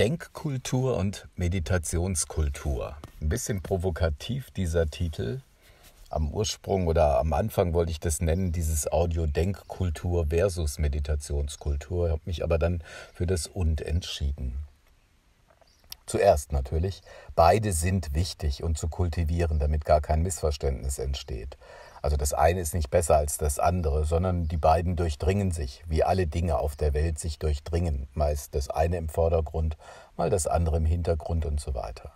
Denkkultur und Meditationskultur. Ein bisschen provokativ dieser Titel. Am Ursprung oder am Anfang wollte ich das nennen, dieses Audio Denkkultur versus Meditationskultur, Ich habe mich aber dann für das und entschieden. Zuerst natürlich, beide sind wichtig und zu kultivieren, damit gar kein Missverständnis entsteht. Also das eine ist nicht besser als das andere, sondern die beiden durchdringen sich, wie alle Dinge auf der Welt sich durchdringen, meist das eine im Vordergrund, mal das andere im Hintergrund und so weiter.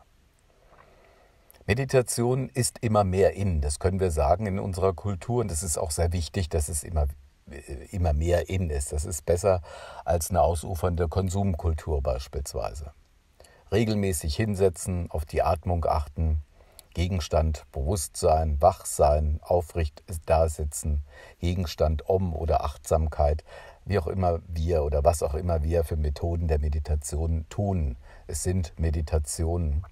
Meditation ist immer mehr in, das können wir sagen in unserer Kultur und es ist auch sehr wichtig, dass es immer äh, immer mehr in ist. Das ist besser als eine ausufernde Konsumkultur beispielsweise. Regelmäßig hinsetzen, auf die Atmung achten, Gegenstand, Bewusstsein, Wachsein, aufrecht dasitzen, Gegenstand, Om oder Achtsamkeit, wie auch immer wir oder was auch immer wir für Methoden der Meditation tun. Es sind Meditationen.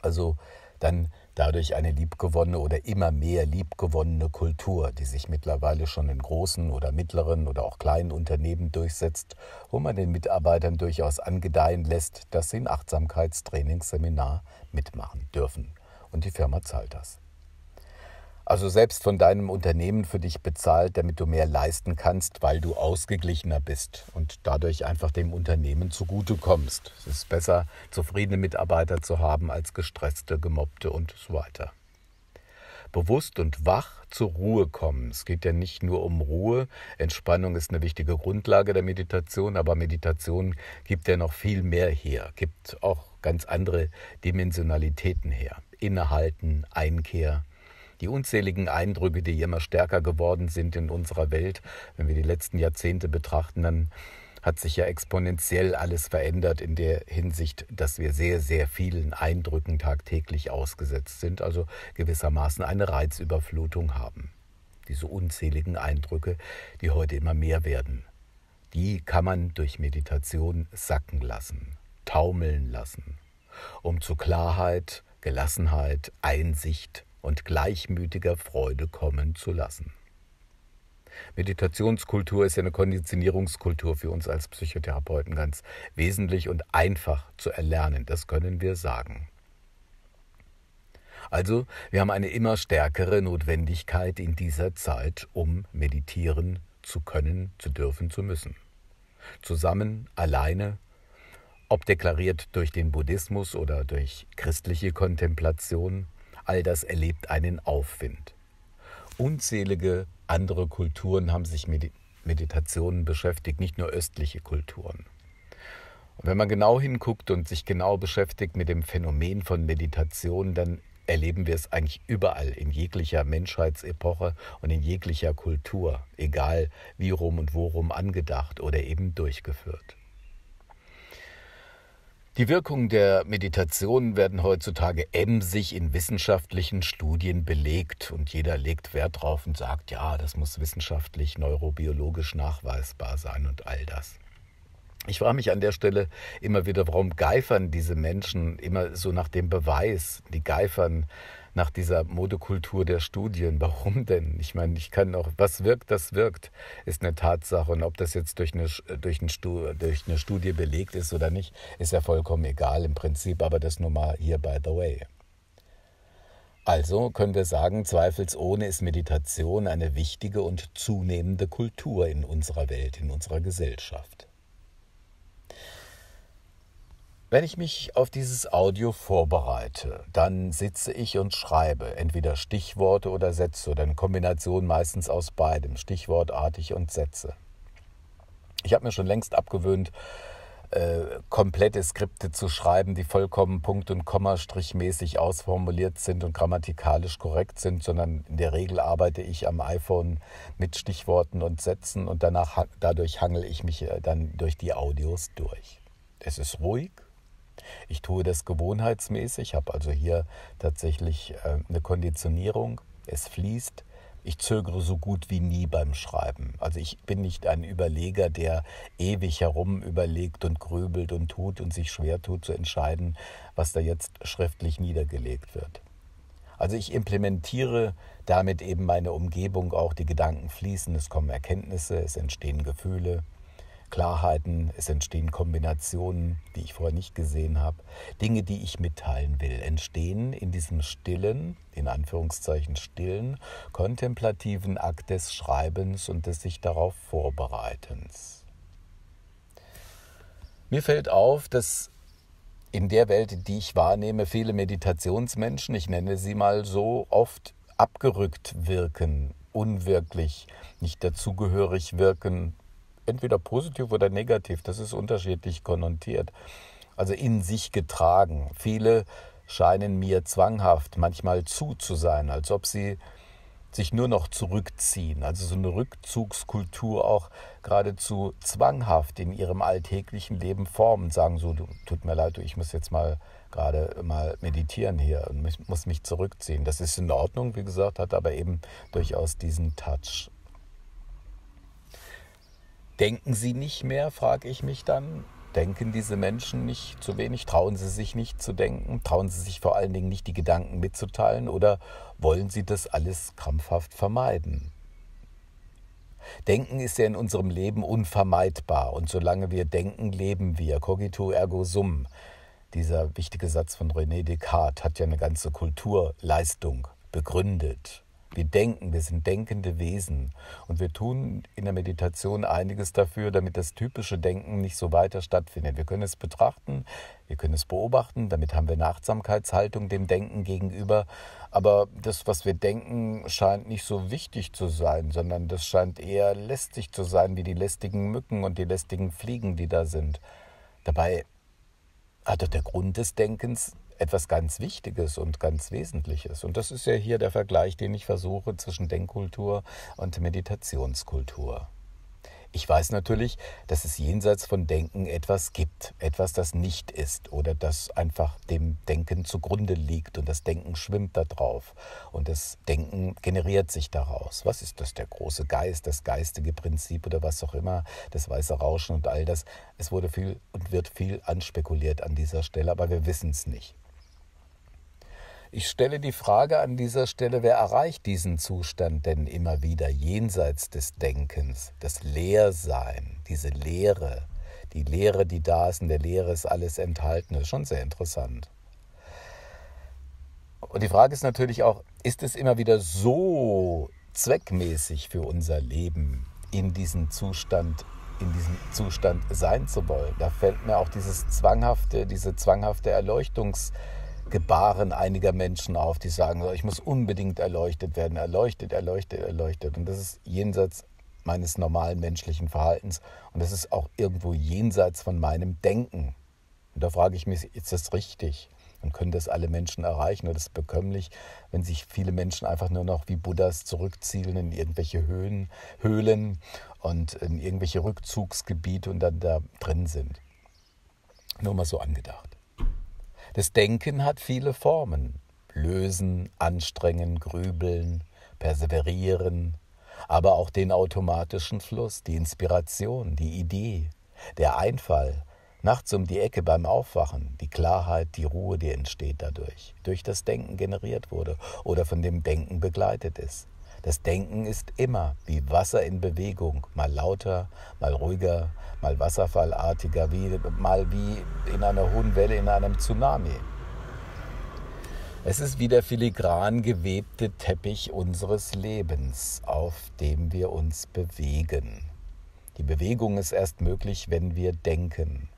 Also dann dadurch eine liebgewonnene oder immer mehr liebgewonnene Kultur, die sich mittlerweile schon in großen oder mittleren oder auch kleinen Unternehmen durchsetzt, wo man den Mitarbeitern durchaus angedeihen lässt, dass sie ein Achtsamkeitstrainingsseminar mitmachen dürfen und die Firma zahlt das. Also selbst von deinem Unternehmen für dich bezahlt, damit du mehr leisten kannst, weil du ausgeglichener bist und dadurch einfach dem Unternehmen zugute kommst. Es ist besser, zufriedene Mitarbeiter zu haben als gestresste, gemobbte und so weiter. Bewusst und wach zur Ruhe kommen. Es geht ja nicht nur um Ruhe. Entspannung ist eine wichtige Grundlage der Meditation, aber Meditation gibt ja noch viel mehr her, gibt auch ganz andere Dimensionalitäten her. Innehalten, Einkehr. Die unzähligen Eindrücke, die immer stärker geworden sind in unserer Welt, wenn wir die letzten Jahrzehnte betrachten, dann hat sich ja exponentiell alles verändert in der Hinsicht, dass wir sehr, sehr vielen Eindrücken tagtäglich ausgesetzt sind, also gewissermaßen eine Reizüberflutung haben. Diese unzähligen Eindrücke, die heute immer mehr werden, die kann man durch Meditation sacken lassen, taumeln lassen, um zu Klarheit, Gelassenheit, Einsicht und gleichmütiger Freude kommen zu lassen. Meditationskultur ist ja eine Konditionierungskultur für uns als Psychotherapeuten ganz wesentlich und einfach zu erlernen, das können wir sagen. Also, wir haben eine immer stärkere Notwendigkeit in dieser Zeit, um meditieren zu können, zu dürfen, zu müssen. Zusammen, alleine, ob deklariert durch den Buddhismus oder durch christliche Kontemplation, all das erlebt einen Aufwind. Unzählige andere Kulturen haben sich mit Meditationen beschäftigt, nicht nur östliche Kulturen. Und wenn man genau hinguckt und sich genau beschäftigt mit dem Phänomen von Meditation, dann erleben wir es eigentlich überall, in jeglicher Menschheitsepoche und in jeglicher Kultur, egal wie rum und worum angedacht oder eben durchgeführt. Die Wirkungen der Meditation werden heutzutage emsig in wissenschaftlichen Studien belegt und jeder legt Wert drauf und sagt, ja, das muss wissenschaftlich, neurobiologisch nachweisbar sein und all das. Ich frage mich an der Stelle immer wieder, warum geifern diese Menschen immer so nach dem Beweis? Die geifern nach dieser Modekultur der Studien. Warum denn? Ich meine, ich kann auch, was wirkt, das wirkt, ist eine Tatsache. Und ob das jetzt durch eine, durch, ein Stu, durch eine Studie belegt ist oder nicht, ist ja vollkommen egal im Prinzip, aber das nur mal hier by the way. Also können wir sagen, zweifelsohne ist Meditation eine wichtige und zunehmende Kultur in unserer Welt, in unserer Gesellschaft. Wenn ich mich auf dieses Audio vorbereite, dann sitze ich und schreibe entweder Stichworte oder Sätze oder eine Kombination meistens aus beidem, stichwortartig und Sätze. Ich habe mir schon längst abgewöhnt, äh, komplette Skripte zu schreiben, die vollkommen punkt- und kommastrichmäßig ausformuliert sind und grammatikalisch korrekt sind, sondern in der Regel arbeite ich am iPhone mit Stichworten und Sätzen und danach, dadurch hangel ich mich äh, dann durch die Audios durch. Es ist ruhig, ich tue das gewohnheitsmäßig, habe also hier tatsächlich ähm, eine Konditionierung. Es fließt. Ich zögere so gut wie nie beim Schreiben. Also ich bin nicht ein Überleger, der ewig herum überlegt und grübelt und tut und sich schwer tut zu entscheiden, was da jetzt schriftlich niedergelegt wird. Also ich implementiere damit eben meine Umgebung, auch die Gedanken fließen, es kommen Erkenntnisse, es entstehen Gefühle, Klarheiten, es entstehen Kombinationen, die ich vorher nicht gesehen habe. Dinge, die ich mitteilen will, entstehen in diesem stillen, in Anführungszeichen stillen, kontemplativen Akt des Schreibens und des sich darauf Vorbereitens. Mir fällt auf, dass in der Welt, die ich wahrnehme, viele Meditationsmenschen, ich nenne sie mal so, oft abgerückt wirken, unwirklich, nicht dazugehörig wirken, entweder positiv oder negativ, das ist unterschiedlich konnotiert. Also in sich getragen. Viele scheinen mir zwanghaft manchmal zu zu sein, als ob sie sich nur noch zurückziehen, also so eine Rückzugskultur auch geradezu zwanghaft in ihrem alltäglichen Leben formen, sagen so, du, tut mir leid, du, ich muss jetzt mal gerade mal meditieren hier und muss mich zurückziehen. Das ist in Ordnung, wie gesagt, hat aber eben durchaus diesen Touch. Denken sie nicht mehr, frage ich mich dann. Denken diese Menschen nicht zu wenig? Trauen sie sich nicht zu denken? Trauen sie sich vor allen Dingen nicht, die Gedanken mitzuteilen? Oder wollen sie das alles krampfhaft vermeiden? Denken ist ja in unserem Leben unvermeidbar und solange wir denken, leben wir. Cogito ergo sum. Dieser wichtige Satz von René Descartes hat ja eine ganze Kulturleistung begründet. Wir denken, wir sind denkende Wesen und wir tun in der Meditation einiges dafür, damit das typische Denken nicht so weiter stattfindet. Wir können es betrachten, wir können es beobachten, damit haben wir eine Achtsamkeitshaltung dem Denken gegenüber, aber das, was wir denken, scheint nicht so wichtig zu sein, sondern das scheint eher lästig zu sein, wie die lästigen Mücken und die lästigen Fliegen, die da sind. Dabei hat doch der Grund des Denkens etwas ganz Wichtiges und ganz Wesentliches. Und das ist ja hier der Vergleich, den ich versuche zwischen Denkkultur und Meditationskultur. Ich weiß natürlich, dass es jenseits von Denken etwas gibt, etwas, das nicht ist oder das einfach dem Denken zugrunde liegt und das Denken schwimmt da drauf und das Denken generiert sich daraus. Was ist das, der große Geist, das geistige Prinzip oder was auch immer, das weiße Rauschen und all das? Es wurde viel und wird viel anspekuliert an dieser Stelle, aber wir wissen es nicht. Ich stelle die Frage an dieser Stelle, wer erreicht diesen Zustand denn immer wieder jenseits des Denkens, das Leersein, diese Leere, die Leere, die da ist, in der Leere ist alles enthalten, das ist schon sehr interessant. Und die Frage ist natürlich auch, ist es immer wieder so zweckmäßig für unser Leben, in diesem Zustand, in diesem Zustand sein zu wollen? Da fällt mir auch dieses zwanghafte, diese zwanghafte Erleuchtungs- Gebaren einiger Menschen auf, die sagen, ich muss unbedingt erleuchtet werden, erleuchtet, erleuchtet, erleuchtet. Und das ist jenseits meines normalen menschlichen Verhaltens und das ist auch irgendwo jenseits von meinem Denken. Und da frage ich mich, ist das richtig? Und können das alle Menschen erreichen? Oder ist es bekömmlich, wenn sich viele Menschen einfach nur noch wie Buddhas zurückzielen in irgendwelche Höhen, Höhlen und in irgendwelche Rückzugsgebiete und dann da drin sind? Nur mal so angedacht. Das Denken hat viele Formen. Lösen, anstrengen, grübeln, perseverieren, aber auch den automatischen Fluss, die Inspiration, die Idee, der Einfall, nachts um die Ecke beim Aufwachen, die Klarheit, die Ruhe, die entsteht dadurch, durch das Denken generiert wurde oder von dem Denken begleitet ist. Das Denken ist immer wie Wasser in Bewegung, mal lauter, mal ruhiger, mal wasserfallartiger, wie, mal wie in einer hohen Welle, in einem Tsunami. Es ist wie der filigran gewebte Teppich unseres Lebens, auf dem wir uns bewegen. Die Bewegung ist erst möglich, wenn wir denken.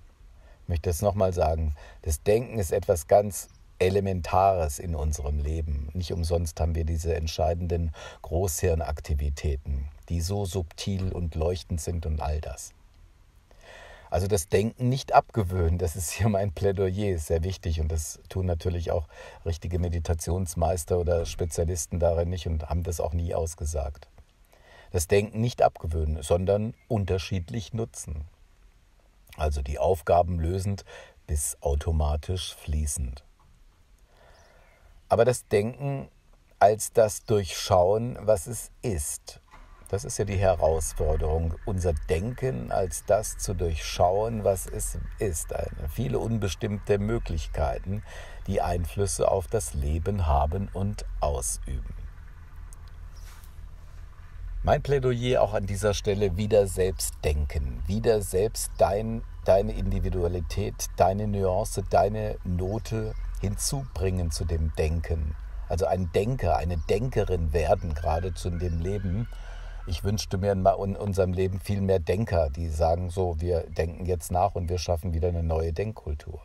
Ich möchte es nochmal sagen. Das Denken ist etwas ganz Elementares in unserem Leben. Nicht umsonst haben wir diese entscheidenden Großhirnaktivitäten, die so subtil und leuchtend sind und all das. Also das Denken nicht abgewöhnen, das ist hier mein Plädoyer, ist sehr wichtig und das tun natürlich auch richtige Meditationsmeister oder Spezialisten darin nicht und haben das auch nie ausgesagt. Das Denken nicht abgewöhnen, sondern unterschiedlich nutzen. Also die Aufgaben lösend bis automatisch fließend. Aber das Denken als das Durchschauen, was es ist das ist ja die Herausforderung, unser Denken als das zu durchschauen, was es ist. Viele unbestimmte Möglichkeiten, die Einflüsse auf das Leben haben und ausüben. Mein Plädoyer auch an dieser Stelle wieder selbst denken, wieder selbst dein, deine Individualität, deine Nuance, deine Note hinzubringen zu dem Denken. Also ein Denker, eine Denkerin werden gerade in dem Leben ich wünschte mir in unserem Leben viel mehr Denker, die sagen so, wir denken jetzt nach und wir schaffen wieder eine neue Denkkultur.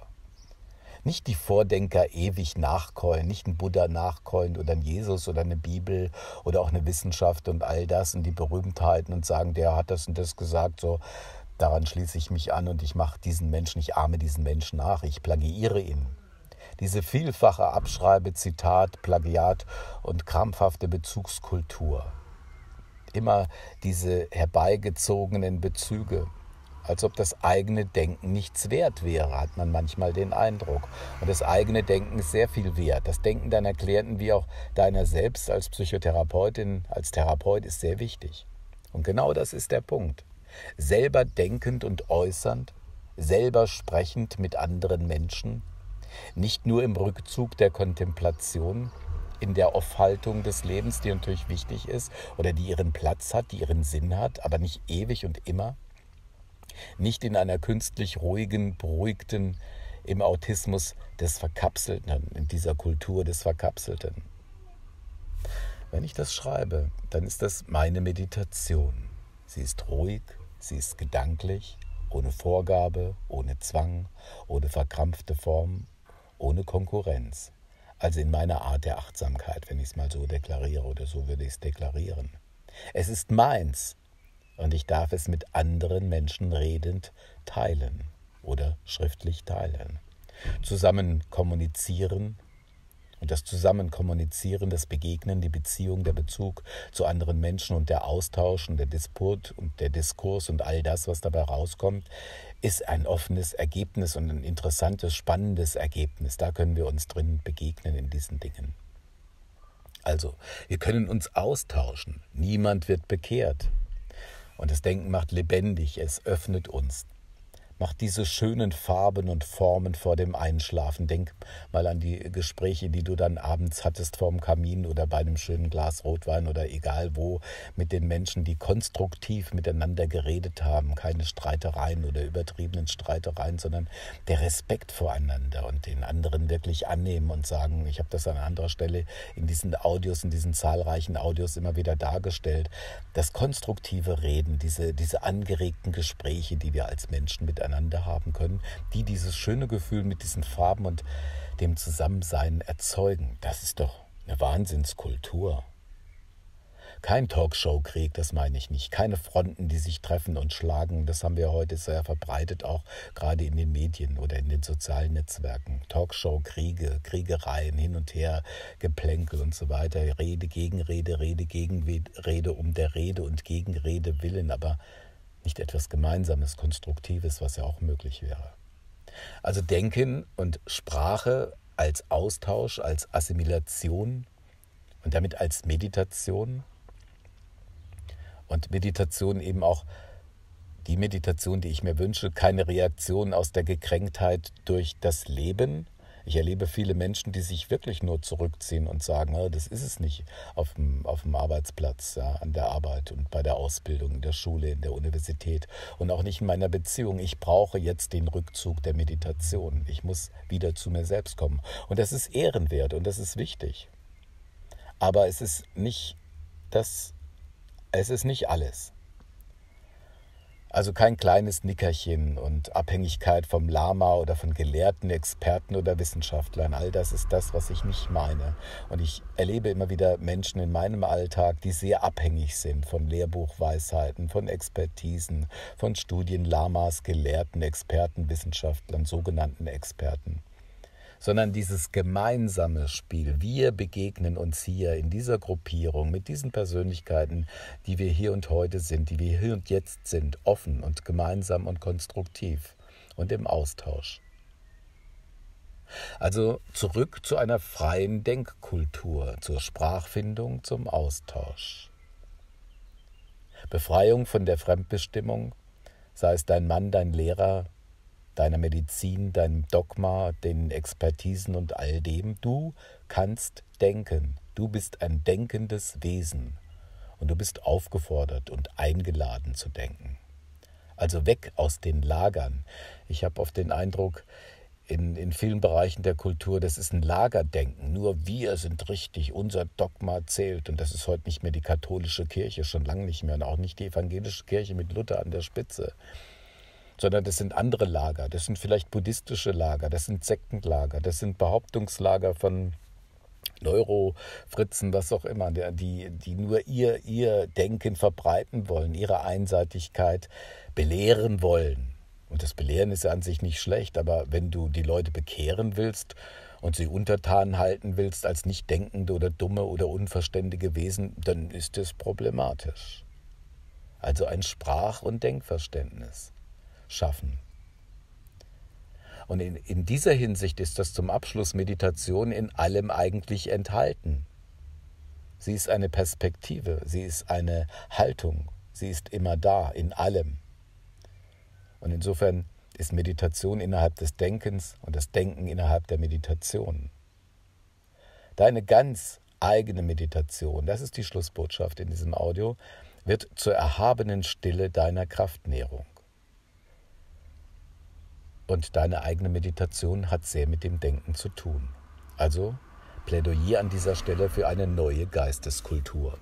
Nicht die Vordenker ewig nachkeulen, nicht ein Buddha nachkeulen oder ein Jesus oder eine Bibel oder auch eine Wissenschaft und all das und die Berühmtheiten und sagen, der hat das und das gesagt, so daran schließe ich mich an und ich mache diesen Menschen, ich ahme diesen Menschen nach, ich plagiiere ihn. Diese vielfache Abschreibe, Zitat, Plagiat und krampfhafte Bezugskultur immer diese herbeigezogenen Bezüge. Als ob das eigene Denken nichts wert wäre, hat man manchmal den Eindruck. Und das eigene Denken ist sehr viel wert. Das Denken deiner Klienten wie auch deiner selbst als Psychotherapeutin, als Therapeut ist sehr wichtig. Und genau das ist der Punkt. Selber denkend und äußernd, selber sprechend mit anderen Menschen, nicht nur im Rückzug der Kontemplation, in der Aufhaltung des Lebens, die natürlich wichtig ist oder die ihren Platz hat, die ihren Sinn hat, aber nicht ewig und immer. Nicht in einer künstlich ruhigen, beruhigten, im Autismus des Verkapselten, in dieser Kultur des Verkapselten. Wenn ich das schreibe, dann ist das meine Meditation. Sie ist ruhig, sie ist gedanklich, ohne Vorgabe, ohne Zwang, ohne verkrampfte Form, ohne Konkurrenz also in meiner Art der Achtsamkeit, wenn ich es mal so deklariere oder so würde ich es deklarieren. Es ist meins und ich darf es mit anderen Menschen redend teilen oder schriftlich teilen. Zusammen kommunizieren das Zusammenkommunizieren, das Begegnen, die Beziehung, der Bezug zu anderen Menschen und der Austausch und der Disput und der Diskurs und all das, was dabei rauskommt, ist ein offenes Ergebnis und ein interessantes, spannendes Ergebnis. Da können wir uns drin begegnen in diesen Dingen. Also, wir können uns austauschen. Niemand wird bekehrt. Und das Denken macht lebendig, es öffnet uns. Mach diese schönen Farben und Formen vor dem Einschlafen. Denk mal an die Gespräche, die du dann abends hattest vorm Kamin oder bei einem schönen Glas Rotwein oder egal wo mit den Menschen, die konstruktiv miteinander geredet haben. Keine Streitereien oder übertriebenen Streitereien, sondern der Respekt voreinander und den anderen wirklich annehmen und sagen, ich habe das an anderer Stelle in diesen Audios, in diesen zahlreichen Audios immer wieder dargestellt. Das konstruktive Reden, diese, diese angeregten Gespräche, die wir als Menschen miteinander miteinander haben können, die dieses schöne Gefühl mit diesen Farben und dem Zusammensein erzeugen. Das ist doch eine Wahnsinnskultur. Kein Talkshow-Krieg, das meine ich nicht. Keine Fronten, die sich treffen und schlagen. Das haben wir heute sehr verbreitet, auch gerade in den Medien oder in den sozialen Netzwerken. Talkshow-Kriege, Kriegereien, hin und her, Geplänkel und so weiter. Rede, Gegenrede, Rede, Gegenrede um der Rede und Gegenrede willen. Aber nicht etwas Gemeinsames, Konstruktives, was ja auch möglich wäre. Also Denken und Sprache als Austausch, als Assimilation und damit als Meditation. Und Meditation eben auch die Meditation, die ich mir wünsche, keine Reaktion aus der Gekränktheit durch das Leben, ich erlebe viele Menschen, die sich wirklich nur zurückziehen und sagen, ah, das ist es nicht auf dem, auf dem Arbeitsplatz, ja, an der Arbeit und bei der Ausbildung, in der Schule, in der Universität und auch nicht in meiner Beziehung. Ich brauche jetzt den Rückzug der Meditation. Ich muss wieder zu mir selbst kommen. Und das ist ehrenwert und das ist wichtig. Aber es ist nicht das, es ist nicht alles. Also kein kleines Nickerchen und Abhängigkeit vom Lama oder von Gelehrten, Experten oder Wissenschaftlern. All das ist das, was ich nicht meine. Und ich erlebe immer wieder Menschen in meinem Alltag, die sehr abhängig sind von Lehrbuchweisheiten, von Expertisen, von Studien Lamas, Gelehrten, Experten, Wissenschaftlern, sogenannten Experten sondern dieses gemeinsame Spiel. Wir begegnen uns hier in dieser Gruppierung mit diesen Persönlichkeiten, die wir hier und heute sind, die wir hier und jetzt sind, offen und gemeinsam und konstruktiv und im Austausch. Also zurück zu einer freien Denkkultur, zur Sprachfindung, zum Austausch. Befreiung von der Fremdbestimmung, sei es dein Mann, dein Lehrer, deiner Medizin, deinem Dogma, den Expertisen und all dem. Du kannst denken. Du bist ein denkendes Wesen und du bist aufgefordert und eingeladen zu denken. Also weg aus den Lagern. Ich habe oft den Eindruck, in, in vielen Bereichen der Kultur, das ist ein Lagerdenken. Nur wir sind richtig, unser Dogma zählt. Und das ist heute nicht mehr die katholische Kirche, schon lange nicht mehr. Und auch nicht die evangelische Kirche mit Luther an der Spitze sondern das sind andere Lager. Das sind vielleicht buddhistische Lager, das sind Sektenlager, das sind Behauptungslager von Neurofritzen, was auch immer, die, die nur ihr, ihr Denken verbreiten wollen, ihre Einseitigkeit belehren wollen. Und das Belehren ist ja an sich nicht schlecht, aber wenn du die Leute bekehren willst und sie untertan halten willst als nicht denkende oder dumme oder unverständige Wesen, dann ist das problematisch. Also ein Sprach- und Denkverständnis schaffen. Und in, in dieser Hinsicht ist das zum Abschluss Meditation in allem eigentlich enthalten. Sie ist eine Perspektive, sie ist eine Haltung, sie ist immer da, in allem. Und insofern ist Meditation innerhalb des Denkens und das Denken innerhalb der Meditation. Deine ganz eigene Meditation, das ist die Schlussbotschaft in diesem Audio, wird zur erhabenen Stille deiner Kraftnährung. Und deine eigene Meditation hat sehr mit dem Denken zu tun. Also Plädoyer an dieser Stelle für eine neue Geisteskultur.